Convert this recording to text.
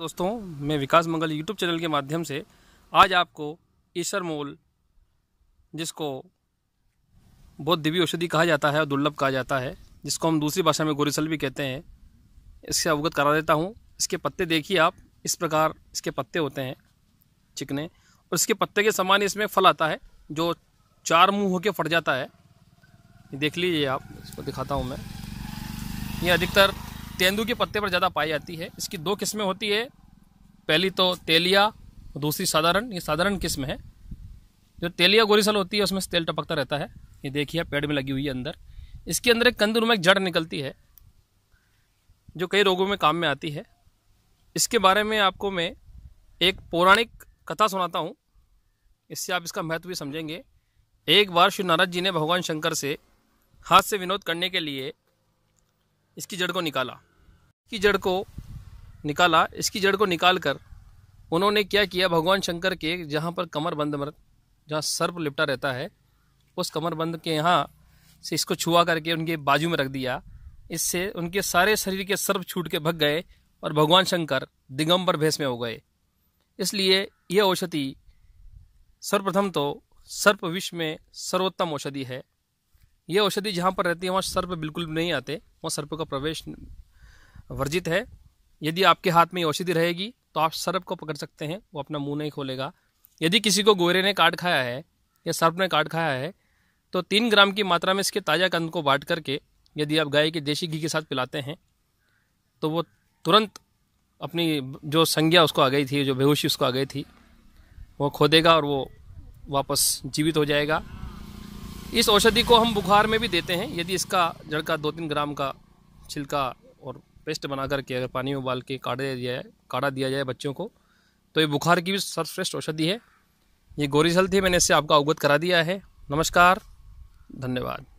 दोस्तों मैं विकास मंगल YouTube channel के माध्यम से आज आपको ईसर मोल जिसको बहुत दिव्य औषधि कहा जाता है और दुर्लभ कहा जाता है जिसको हम दूसरी भाषा में गोरिसल भी कहते हैं इससे अवगत करा देता हूँ इसके पत्ते देखिए आप इस प्रकार इसके पत्ते होते हैं चिकने और इसके पत्ते के समान इसमें फल आता है जो चार मुँह होकर फट जाता है देख लीजिए आप इसको दिखाता हूँ मैं ये अधिकतर तेंदू के पत्ते पर ज़्यादा पाई जाती है इसकी दो किस्में होती है पहली तो तेलिया दूसरी साधारण ये साधारण किस्म है जो तेलिया गोरीसल होती है उसमें तेल टपकता रहता है ये देखिए पेड़ में लगी हुई है अंदर इसके अंदर एक में एक जड़ निकलती है जो कई रोगों में काम में आती है इसके बारे में आपको मैं एक पौराणिक कथा सुनाता हूँ इससे आप इसका महत्व भी समझेंगे एक बार श्री नारद जी ने भगवान शंकर से हाथ से विनोद करने के लिए इसकी जड़ को निकाला की जड़ को निकाला इसकी जड़ को निकाल कर उन्होंने क्या किया भगवान शंकर के जहाँ पर कमर बंद मर जहाँ सर्प लिपटा रहता है उस कमर बंद के यहाँ से इसको छुआ करके उनके बाजू में रख दिया इससे उनके सारे शरीर के सर्प छूट के भग गए और भगवान शंकर दिगंबर भेष में हो गए इसलिए यह औषधि सर्वप्रथम तो सर्प विश्व में सर्वोत्तम औषधि है यह औषधि जहाँ पर रहती है वहाँ सर्प बिल्कुल नहीं आते वहाँ सर्प का प्रवेश वर्जित है यदि आपके हाथ में औषधि रहेगी तो आप सर्प को पकड़ सकते हैं वो अपना मुंह नहीं खोलेगा यदि किसी को गोरे ने काट खाया है या सर्प ने काट खाया है तो तीन ग्राम की मात्रा में इसके ताज़ा कंद को बांट करके यदि आप गाय के देसी घी के साथ पिलाते हैं तो वो तुरंत अपनी जो संज्ञा उसको आ गई थी जो बेहोशी उसको आ गई थी वो खो देगा और वो वापस जीवित हो जाएगा इस औषधि को हम बुखार में भी देते हैं यदि इसका जड़का दो तीन ग्राम का छिलका और पेस्ट बना करके अगर पानी में उबाल के काढ़ा दिया जाए काढ़ा दिया जाए बच्चों को तो ये बुखार की भी सर्वश्रेष्ठ औषधि है ये गोरी थी मैंने इससे आपका अवगत करा दिया है नमस्कार धन्यवाद